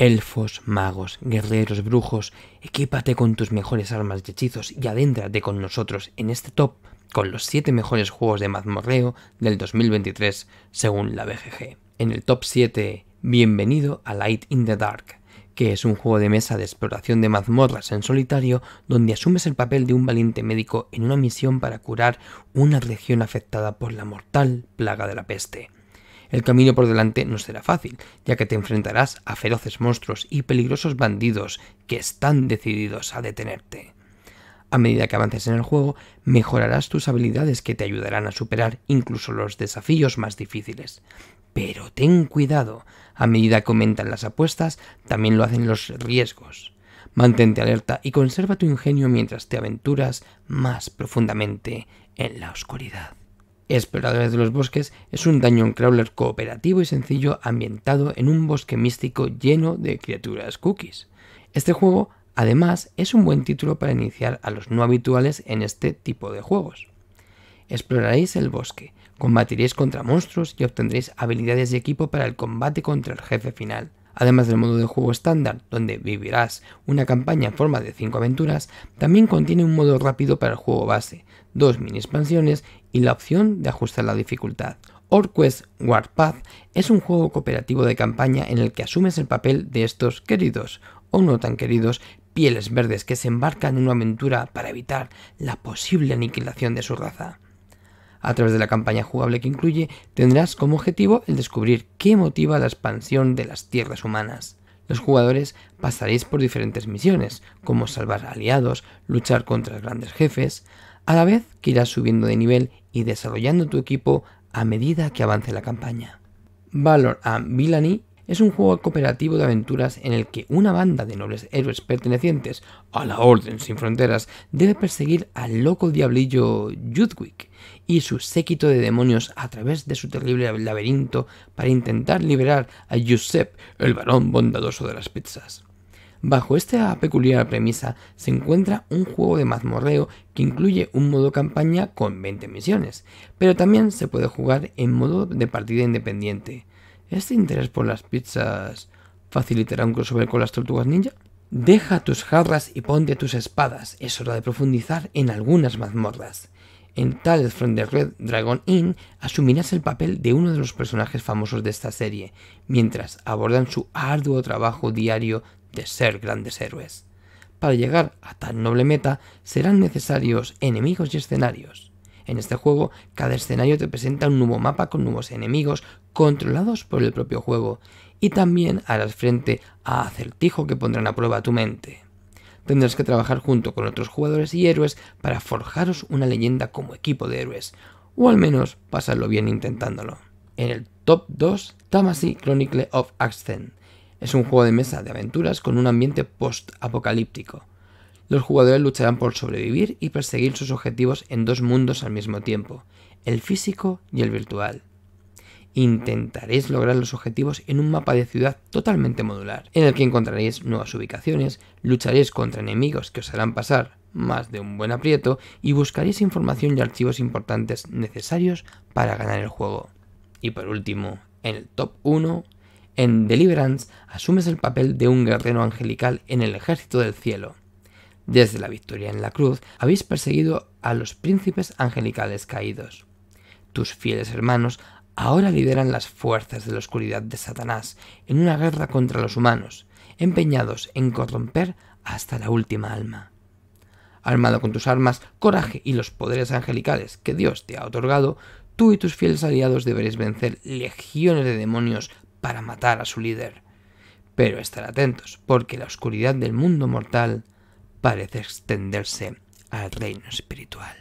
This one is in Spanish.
Elfos, magos, guerreros, brujos, equípate con tus mejores armas y hechizos y adéntrate con nosotros en este top con los 7 mejores juegos de mazmorreo del 2023 según la BGG. En el top 7, bienvenido a Light in the Dark, que es un juego de mesa de exploración de mazmorras en solitario donde asumes el papel de un valiente médico en una misión para curar una región afectada por la mortal plaga de la peste. El camino por delante no será fácil, ya que te enfrentarás a feroces monstruos y peligrosos bandidos que están decididos a detenerte. A medida que avances en el juego, mejorarás tus habilidades que te ayudarán a superar incluso los desafíos más difíciles. Pero ten cuidado, a medida que aumentan las apuestas, también lo hacen los riesgos. Mantente alerta y conserva tu ingenio mientras te aventuras más profundamente en la oscuridad. Exploradores de los Bosques es un dungeon crawler cooperativo y sencillo ambientado en un bosque místico lleno de criaturas cookies. Este juego, además, es un buen título para iniciar a los no habituales en este tipo de juegos. Exploraréis el bosque, combatiréis contra monstruos y obtendréis habilidades y equipo para el combate contra el jefe final. Además del modo de juego estándar, donde vivirás una campaña en forma de 5 aventuras, también contiene un modo rápido para el juego base, dos mini expansiones y la opción de ajustar la dificultad. Orquest Warpath es un juego cooperativo de campaña en el que asumes el papel de estos queridos, o no tan queridos, pieles verdes que se embarcan en una aventura para evitar la posible aniquilación de su raza. A través de la campaña jugable que incluye, tendrás como objetivo el descubrir qué motiva la expansión de las tierras humanas. Los jugadores pasaréis por diferentes misiones, como salvar aliados, luchar contra grandes jefes, a la vez que irás subiendo de nivel y desarrollando tu equipo a medida que avance la campaña. Valor a Villainy es un juego cooperativo de aventuras en el que una banda de nobles héroes pertenecientes a la Orden Sin Fronteras debe perseguir al loco diablillo Judwick y su séquito de demonios a través de su terrible laberinto para intentar liberar a Yusef, el varón bondadoso de las pizzas. Bajo esta peculiar premisa se encuentra un juego de mazmorreo que incluye un modo campaña con 20 misiones, pero también se puede jugar en modo de partida independiente. ¿Este interés por las pizzas facilitará un crossover con las tortugas ninja? Deja tus jarras y ponte tus espadas. Es hora de profundizar en algunas mazmorras. En Tales from the Red Dragon Inn asumirás el papel de uno de los personajes famosos de esta serie, mientras abordan su arduo trabajo diario de ser grandes héroes. Para llegar a tan noble meta serán necesarios enemigos y escenarios. En este juego, cada escenario te presenta un nuevo mapa con nuevos enemigos controlados por el propio juego, y también harás frente a acertijo que pondrán a prueba tu mente. Tendrás que trabajar junto con otros jugadores y héroes para forjaros una leyenda como equipo de héroes, o al menos pasarlo bien intentándolo. En el top 2, Tamasi Chronicle of Axten Es un juego de mesa de aventuras con un ambiente post-apocalíptico los jugadores lucharán por sobrevivir y perseguir sus objetivos en dos mundos al mismo tiempo, el físico y el virtual. Intentaréis lograr los objetivos en un mapa de ciudad totalmente modular, en el que encontraréis nuevas ubicaciones, lucharéis contra enemigos que os harán pasar más de un buen aprieto y buscaréis información y archivos importantes necesarios para ganar el juego. Y por último, en el top 1, en Deliverance asumes el papel de un guerrero angelical en el ejército del cielo desde la victoria en la cruz habéis perseguido a los príncipes angelicales caídos. Tus fieles hermanos ahora lideran las fuerzas de la oscuridad de Satanás en una guerra contra los humanos, empeñados en corromper hasta la última alma. Armado con tus armas, coraje y los poderes angelicales que Dios te ha otorgado, tú y tus fieles aliados deberéis vencer legiones de demonios para matar a su líder. Pero estar atentos, porque la oscuridad del mundo mortal parece extenderse al reino espiritual.